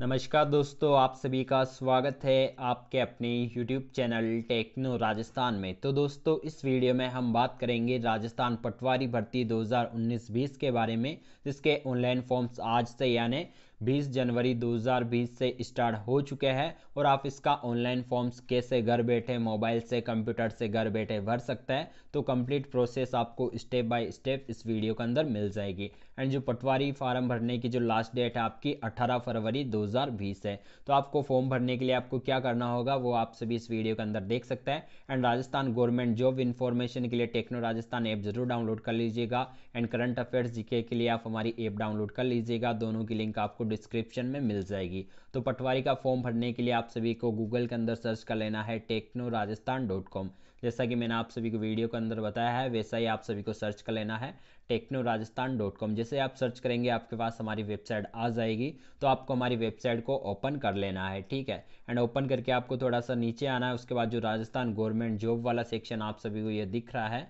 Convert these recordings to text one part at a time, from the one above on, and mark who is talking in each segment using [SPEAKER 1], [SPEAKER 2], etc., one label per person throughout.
[SPEAKER 1] नमस्कार दोस्तों आप सभी का स्वागत है आपके अपने YouTube चैनल टेक्नो राजस्थान में तो दोस्तों इस वीडियो में हम बात करेंगे राजस्थान पटवारी भर्ती 2019-20 के बारे में जिसके ऑनलाइन फॉर्म्स आज से यानी 20 जनवरी 2020 से स्टार्ट हो चुके हैं और आप इसका ऑनलाइन फॉर्म्स कैसे घर बैठे मोबाइल से कंप्यूटर से घर बैठे भर सकते हैं तो कंप्लीट प्रोसेस आपको स्टेप बाय स्टेप इस वीडियो के अंदर मिल जाएगी एंड जो पटवारी फार्म भरने की जो लास्ट डेट है आपकी 18 फरवरी 2020 है तो आपको फॉर्म भरने के लिए आपको क्या करना होगा वो आप सभी इस वीडियो के अंदर देख सकते हैं and Rajasthan government job information के लिए टेक्नो राजस्थान ऐप जरूर डाउनलोड कर लीजिएगा एंड करंट अफेयर्स जीके के लिए आप हमारी ऐप डाउनलोड कर लीजिएगा दोनों की लिंक आपको आपको डिस्क्रिप्शन में मिल जाएगी तो पटवारी का फॉर्म भरने के लिए आप सभी को गूगल के अंदर सर्च कर लेना है टेक्नो राजस्थान डॉट कॉम जैसा कि मैंने आप सभी को वीडियो के अंदर बताया है वैसा ही आप सभी को सर्च कर लेना है टेक्नो राजस्थान डॉट कॉम जैसे आप सर्च करेंगे आपके पास हमारी वेबसाइट आ जाएगी तो आपको हमारी वेबसाइट को ओपन कर लेना है ठीक है एंड ओपन करके आपको थोड़ा सा नीचे आना है उसके बाद जो राजस्थान गवर्नमेंट जॉब वाला सेक्शन आप सभी को ये दिख रहा है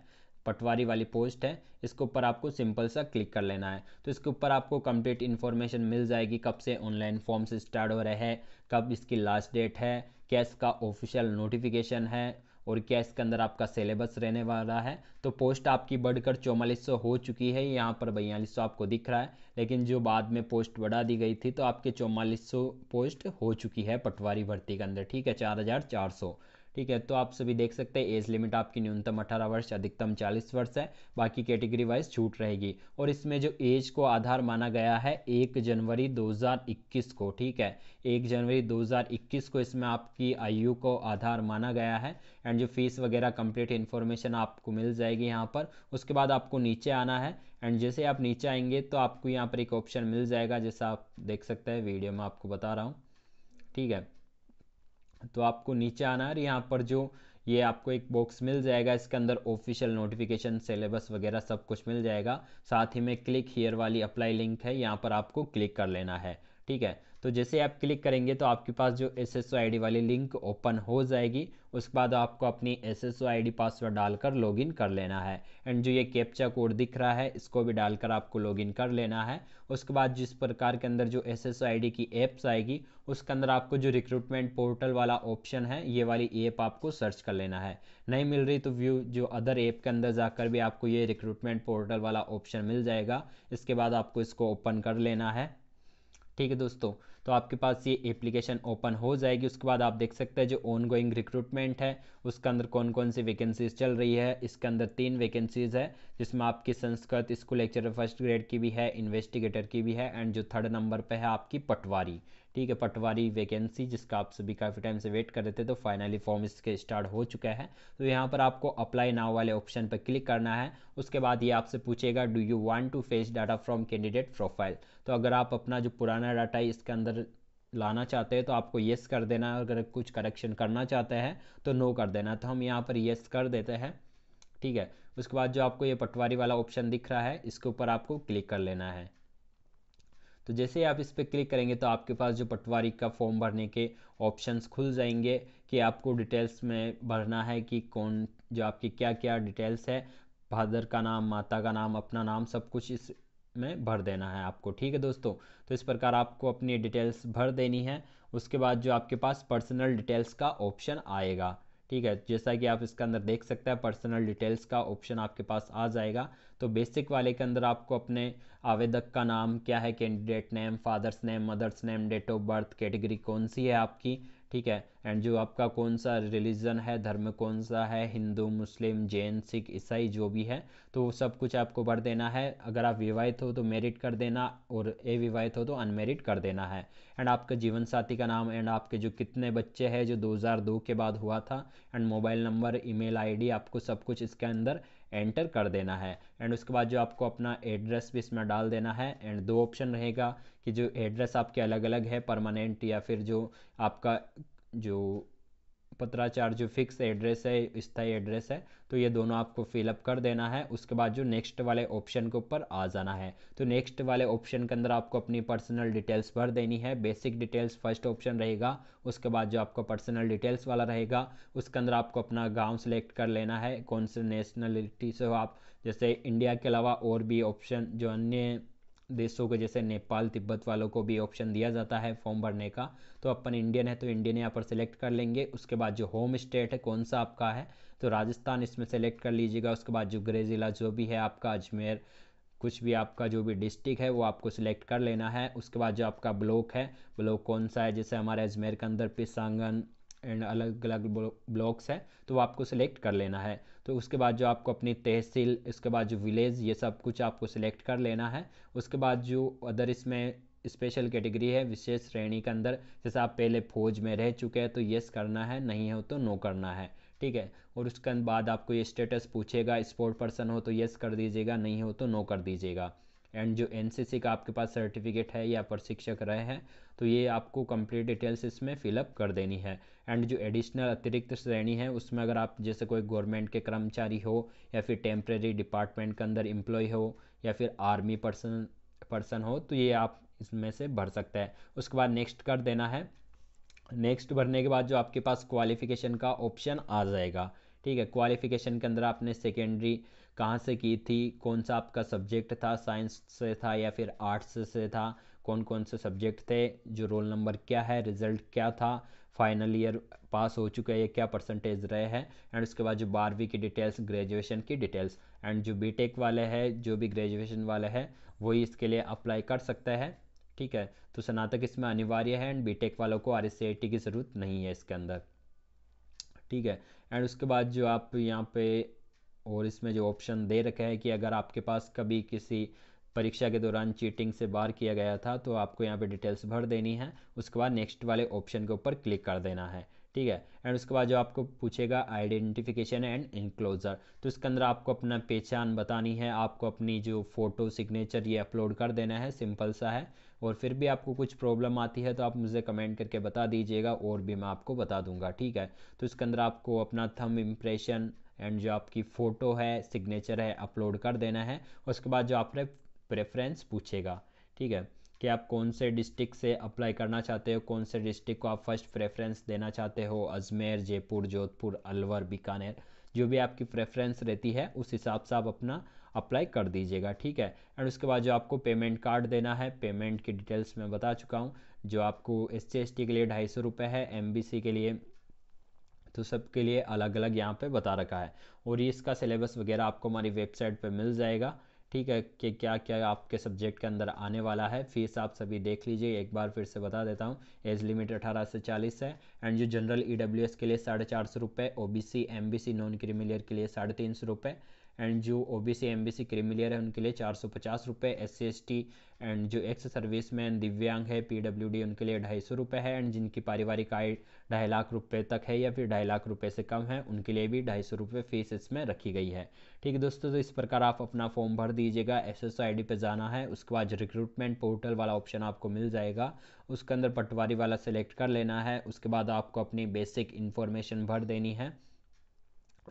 [SPEAKER 1] पटवारी वाली पोस्ट है इसके ऊपर आपको सिंपल सा क्लिक कर लेना है तो इसके ऊपर आपको कंप्लीट इन्फॉर्मेशन मिल जाएगी कब से ऑनलाइन फॉर्म्स स्टार्ट हो रहे हैं कब इसकी लास्ट डेट है क्या इसका ऑफिशियल नोटिफिकेशन है और क्या इसके अंदर आपका सिलेबस रहने वाला है तो पोस्ट आपकी बढ़कर चौवालीस हो चुकी है यहाँ पर बयालीस आपको दिख रहा है लेकिन जो बाद में पोस्ट बढ़ा दी गई थी तो आपके चौवालीस पोस्ट हो चुकी है पटवारी भर्ती के अंदर ठीक है चार हज़ार चार सौ ठीक है तो आप सभी देख सकते हैं एज लिमिट आपकी न्यूनतम अठारह वर्ष अधिकतम चालीस वर्ष है बाकी कैटेगरी वाइज छूट रहेगी और इसमें जो एज को आधार माना गया है एक जनवरी 2021 को ठीक है एक जनवरी 2021 को इसमें आपकी आयु को आधार माना गया है एंड जो फीस वगैरह कंप्लीट इन्फॉर्मेशन आपको मिल जाएगी यहाँ पर उसके बाद आपको नीचे आना है एंड जैसे आप नीचे आएंगे तो आपको यहाँ पर एक ऑप्शन मिल जाएगा जैसा आप देख सकते हैं वीडियो में आपको बता रहा हूँ ठीक है तो आपको नीचे आना है यहाँ पर जो ये आपको एक बॉक्स मिल जाएगा इसके अंदर ऑफिशियल नोटिफिकेशन सिलेबस वगैरह सब कुछ मिल जाएगा साथ ही में क्लिक हियर वाली अप्लाई लिंक है यहाँ पर आपको क्लिक कर लेना है ठीक है तो जैसे आप क्लिक करेंगे तो आपके पास जो एस एस वाली लिंक ओपन हो जाएगी उसके बाद आपको अपनी एस एस पासवर्ड डालकर लॉगिन कर लेना है एंड जो ये कैप्चा कोड दिख रहा है इसको भी डालकर आपको लॉगिन कर लेना है उसके बाद जिस प्रकार के अंदर जो एस एस की एप्स आएगी उसके अंदर आपको जो रिक्रूटमेंट पोर्टल वाला ऑप्शन है ये वाली ऐप आपको सर्च कर लेना है नहीं मिल रही तो व्यू जो अदर ऐप के अंदर जाकर भी आपको ये रिक्रूटमेंट पोर्टल वाला ऑप्शन मिल जाएगा इसके बाद आपको इसको ओपन कर लेना है ठीक है दोस्तों तो आपके पास ये एप्लीकेशन ओपन हो जाएगी उसके बाद आप देख सकते हैं जो ऑन गोइंग रिक्रूटमेंट है उसके अंदर कौन कौन सी वैकेंसीज चल रही है इसके अंदर तीन वैकेंसीज है जिसमें आपकी Sanskrit school lecture first grade की भी है इन्वेस्टिगेटर की भी है एंड जो थर्ड नंबर पर है आपकी पटवारी ठीक है पटवारी वैकेंसी जिसका आप सभी काफ़ी टाइम से वेट कर रहे थे तो फाइनली फॉर्म इसके स्टार्ट हो चुका है तो यहाँ पर आपको अप्लाई नाव वाले ऑप्शन पर क्लिक करना है उसके बाद ये आपसे पूछेगा do you want to face data from candidate profile तो अगर आप अपना जो पुराना डाटा है इसके अंदर लाना चाहते हैं तो आपको येस कर देना है अगर कुछ करेक्शन करना चाहते हैं तो नो कर देना तो हम यहाँ पर येस कर देते हैं ठीक है उसके बाद जो आपको ये पटवारी वाला ऑप्शन दिख रहा है इसके ऊपर आपको क्लिक कर लेना है तो जैसे ही आप इस पर क्लिक करेंगे तो आपके पास जो पटवारी का फॉर्म भरने के ऑप्शंस खुल जाएंगे कि आपको डिटेल्स में भरना है कि कौन जो आपकी क्या क्या डिटेल्स है फादर का नाम माता का नाम अपना नाम सब कुछ इस में भर देना है आपको ठीक है दोस्तों तो इस प्रकार आपको अपनी डिटेल्स भर देनी है उसके बाद जो आपके पास पर्सनल डिटेल्स का ऑप्शन आएगा ठीक है जैसा कि आप इसके अंदर देख सकते हैं पर्सनल डिटेल्स का ऑप्शन आपके पास आ जाएगा तो बेसिक वाले के अंदर आपको अपने आवेदक का नाम क्या है candidate name father's name mother's name date of birth category कौन सी है आपकी ठीक है एंड जो आपका कौन सा रिलीजन है धर्म कौन सा है हिंदू मुस्लिम जैन सिख ईसाई जो भी है तो वो सब कुछ आपको भर देना है अगर आप विवाहित हो तो मेरिट कर देना और अविवाहित हो तो अनमेरिट कर देना है एंड आपके जीवन साथी का नाम एंड आपके जो कितने बच्चे हैं जो 2002 के बाद हुआ था and mobile number email ID आपको सब कुछ इसके अंदर एंटर कर देना है एंड उसके बाद जो आपको अपना एड्रेस भी इसमें डाल देना है एंड दो ऑप्शन रहेगा कि जो एड्रेस आपके अलग अलग है परमानेंट या फिर जो आपका जो पत्राचार जो फिक्स एड्रेस है स्थाई एड्रेस है तो ये दोनों आपको फिलअप कर देना है उसके बाद जो नेक्स्ट वाले ऑप्शन के ऊपर आ जाना है तो नेक्स्ट वाले ऑप्शन के अंदर आपको अपनी पर्सनल डिटेल्स भर देनी है बेसिक डिटेल्स फर्स्ट ऑप्शन रहेगा उसके बाद जो आपको पर्सनल डिटेल्स वाला रहेगा उसके अंदर आपको अपना गाँव सेलेक्ट कर लेना है कौन से नेशनलिटी से हो आप जैसे इंडिया के अलावा और भी ऑप्शन जो अन्य देशों के जैसे नेपाल तिब्बत वालों को भी ऑप्शन दिया जाता है फॉर्म भरने का तो अपन इंडियन है तो इंडियन यहाँ पर सेलेक्ट कर लेंगे उसके बाद जो होम स्टेट है कौन सा आपका है तो राजस्थान इसमें सेलेक्ट कर लीजिएगा उसके बाद जो ग्रे ज़िला जो भी है आपका अजमेर कुछ भी आपका जो भी डिस्ट्रिक्ट है वो आपको सिलेक्ट कर लेना है उसके बाद जो आपका ब्लॉक है ब्लॉक कौन सा है जैसे हमारे अजमेर के अंदर पिसांगन एंड अलग अलग ब्लॉक्स हैं तो वो आपको सिलेक्ट कर लेना है तो उसके बाद जो आपको अपनी तहसील उसके बाद जो विलेज ये सब कुछ आपको सिलेक्ट कर लेना है उसके बाद जो अदर इसमें स्पेशल कैटेगरी है विशेष श्रेणी के अंदर जैसे आप पहले फौज में रह चुके हैं तो येस करना है नहीं हो तो नो करना है ठीक है और उसके बाद आपको ये स्टेटस पूछेगा स्पोर्ट पर्सन हो तो येस कर दीजिएगा नहीं हो तो नो कर दीजिएगा एंड जो एन का आपके पास सर्टिफिकेट है या प्रशिक्षक रहे हैं तो ये आपको कंप्लीट डिटेल्स इसमें फिलअप कर देनी है एंड जो एडिशनल अतिरिक्त श्रेणी है उसमें अगर आप जैसे कोई गवर्नमेंट के कर्मचारी हो या फिर टेम्प्रेरी डिपार्टमेंट के अंदर एम्प्लॉय हो या फिर आर्मी पर्सन पर्सन हो तो ये आप इसमें से भर सकते हैं उसके बाद नेक्स्ट कर देना है नेक्स्ट भरने के बाद जो आपके पास क्वालिफिकेशन का ऑप्शन आ जाएगा ठीक है क्वालिफिकेशन के अंदर आपने सेकेंडरी कहाँ से की थी कौन सा आपका सब्जेक्ट था साइंस से था या फिर आर्ट्स से था कौन कौन से सब्जेक्ट थे जो रोल नंबर क्या है रिजल्ट क्या था फाइनल ईयर पास हो चुका है या क्या परसेंटेज रहे हैं एंड उसके बाद जो बारहवीं की डिटेल्स ग्रेजुएशन की डिटेल्स एंड जो बीटेक वाले हैं जो भी ग्रेजुएशन वाले हैं वही इसके लिए अप्लाई कर सकते हैं ठीक है तो स्नातक इसमें अनिवार्य है एंड बीटेक वालों को आर की ज़रूरत नहीं है इसके अंदर ठीक है एंड उसके बाद जो आप यहाँ पे और इसमें जो ऑप्शन दे रखा है कि अगर आपके पास कभी किसी परीक्षा के दौरान चीटिंग से बाहर किया गया था तो आपको यहाँ पे डिटेल्स भर देनी है उसके बाद नेक्स्ट वाले ऑप्शन के ऊपर क्लिक कर देना है ठीक है एंड उसके बाद जो आपको पूछेगा आइडेंटिफिकेशन एंड इनक्लोजर तो इसके अंदर आपको अपना पहचान बतानी है आपको अपनी जो फ़ोटो सिग्नेचर ये अपलोड कर देना है सिंपल सा है और फिर भी आपको कुछ प्रॉब्लम आती है तो आप मुझे कमेंट करके बता दीजिएगा और भी मैं आपको बता दूंगा ठीक है तो इसके अंदर आपको अपना थम इम्प्रेशन एंड जो आपकी फ़ोटो है सिग्नेचर है अपलोड कर देना है उसके बाद जो आपने प्रेफरेंस पूछेगा ठीक है कि आप कौन से डिस्ट्रिक्ट से अप्लाई करना चाहते हो कौन से डिस्ट्रिक्ट को आप फर्स्ट प्रेफरेंस देना चाहते हो अजमेर जयपुर जोधपुर अलवर बीकानेर जो भी आपकी प्रेफरेंस रहती है उस हिसाब से आप अपना अप्लाई कर दीजिएगा ठीक है एंड उसके बाद जो आपको पेमेंट कार्ड देना है पेमेंट की डिटेल्स मैं बता चुका हूँ जो आपको एस सी के लिए ढाई सौ रुपये है एम के लिए तो सबके लिए अलग अलग यहाँ पे बता रखा है और ये इसका सिलेबस वगैरह आपको हमारी वेबसाइट पे मिल जाएगा ठीक है कि क्या क्या आपके सब्जेक्ट के अंदर आने वाला है फीस आप सभी देख लीजिए एक बार फिर से बता देता हूँ एज लिमिट अठारह से चालीस है एंड जो जनरल ई e के लिए साढ़े चार सौ रुपये O B C non creamy layer के लिए साढ़े तीन सौ रुपये एंड जो O B C M B C creamy layer है उनके लिए चार सौ पचास रुपये S C S T and जो एक्स सर्विस मैन दिव्यांग है पी डब्ल्यू डी उनके लिए ढाई सौ रुपये है एंड जिनकी पारिवारिक आय ढाई लाख रुपये तक है या फिर ढाई लाख रुपये से कम है उनके लिए भी ढाई सौ रुपये फीस इसमें रखी गई है ठीक है दोस्तों तो इस प्रकार आप अपना फॉर्म भर दीजिएगा एस एस आई डी पर जाना है उसके बाद रिक्रूटमेंट पोर्टल वाला ऑप्शन आपको मिल जाएगा उसके अंदर पटवारी वाला सेलेक्ट कर लेना है उसके बाद आपको अपनी बेसिक इन्फॉर्मेशन भर देनी है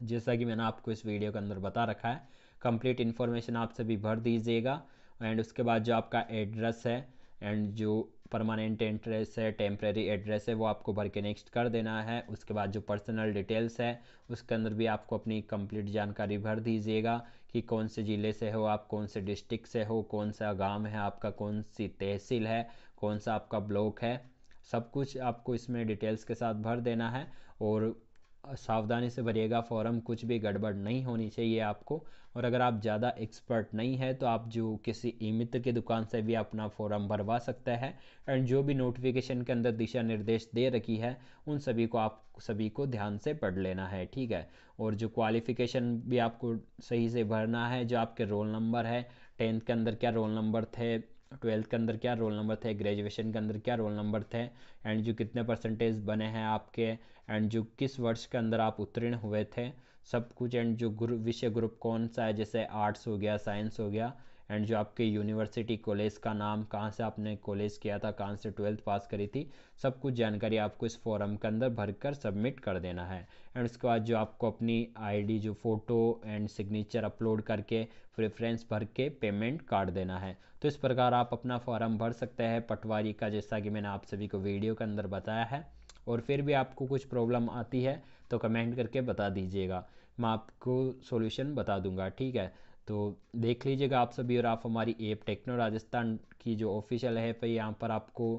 [SPEAKER 1] जैसा कि मैंने आपको इस वीडियो के अंदर बता रखा है कंप्लीट इन्फॉर्मेशन आप सभी भर दीजिएगा एंड उसके बाद जो आपका एड्रेस है एंड जो परमानेंट एड्रेस है टेम्प्रेरी एड्रेस है वो आपको भर के नेक्स्ट कर देना है उसके बाद जो पर्सनल डिटेल्स है उसके अंदर भी आपको अपनी कंप्लीट जानकारी भर दीजिएगा कि कौन से ज़िले से हो आप कौन से डिस्ट्रिक्ट से हो कौन सा गांव है आपका कौन सी तहसील है कौन सा आपका ब्लॉक है सब कुछ आपको इसमें डिटेल्स के साथ भर देना है और सावधानी से भरिएगा फॉर्म कुछ भी गड़बड़ नहीं होनी चाहिए आपको और अगर आप ज़्यादा एक्सपर्ट नहीं है तो आप जो किसी ई मित्र की दुकान से भी अपना फॉर्म भरवा सकते हैं एंड जो भी नोटिफिकेशन के अंदर दिशा निर्देश दे रखी है उन सभी को आप सभी को ध्यान से पढ़ लेना है ठीक है और जो क्वालिफिकेशन भी आपको सही से भरना है जो आपके रोल नंबर है टेंथ के अंदर क्या रोल नंबर थे ट्वेल्थ के अंदर क्या रोल नंबर थे ग्रेजुएशन के अंदर क्या रोल नंबर थे एंड जो कितने परसेंटेज बने हैं आपके एंड जो किस वर्ष के अंदर आप उत्तीर्ण हुए थे सब कुछ एंड जो ग्रुप विषय ग्रुप कौन सा है जैसे आर्ट्स हो गया साइंस हो गया एंड जो आपके यूनिवर्सिटी कॉलेज का नाम कहाँ से आपने कॉलेज किया था कहाँ से ट्वेल्थ पास करी थी सब कुछ जानकारी आपको इस फॉरम के अंदर भर कर सबमिट कर देना है एंड उसके बाद जो आपको अपनी आईडी जो फ़ोटो एंड सिग्नेचर अपलोड करके प्रेफरेंस भर के पेमेंट काट देना है तो इस प्रकार आप अपना फॉर्म भर सकते हैं पटवारी का जैसा कि मैंने आप सभी को वीडियो के अंदर बताया है और फिर भी आपको कुछ प्रॉब्लम आती है तो कमेंट करके बता दीजिएगा मैं आपको सॉल्यूशन बता दूंगा ठीक है तो देख लीजिएगा आप सभी और आप हमारी ऐप टेक्नो राजस्थान की जो ऑफिशियल ऐप है तो यहाँ पर आपको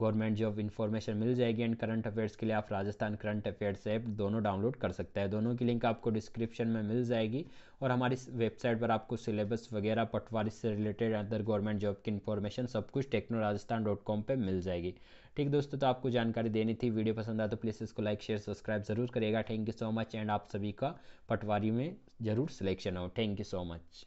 [SPEAKER 1] गवर्नमेंट जॉब इन्फॉर्मेशन मिल जाएगी एंड करंट अफेयर्स के लिए आप राजस्थान करंट अफेयर्स ऐप दोनों डाउनलोड कर सकते हैं दोनों की लिंक आपको डिस्क्रिप्शन में मिल जाएगी और हमारी वेबसाइट पर आपको सिलेबस वगैरह पटवारी से रिलेटेड अदर गवर्नमेंट जॉब की इन्फॉर्मेशन सब कुछ टेक्नो राजस्थान डॉट कॉम पर मिल जाएगी ठीक दोस्तों तो आपको जानकारी देनी थी वीडियो पसंद आया तो प्लीज़ इसको लाइक शेयर सब्सक्राइब जरूर करिएगा thank you so much and आप सभी का पटवारी में ज़रूर सिलेक्शन हो थैंक यू सो मच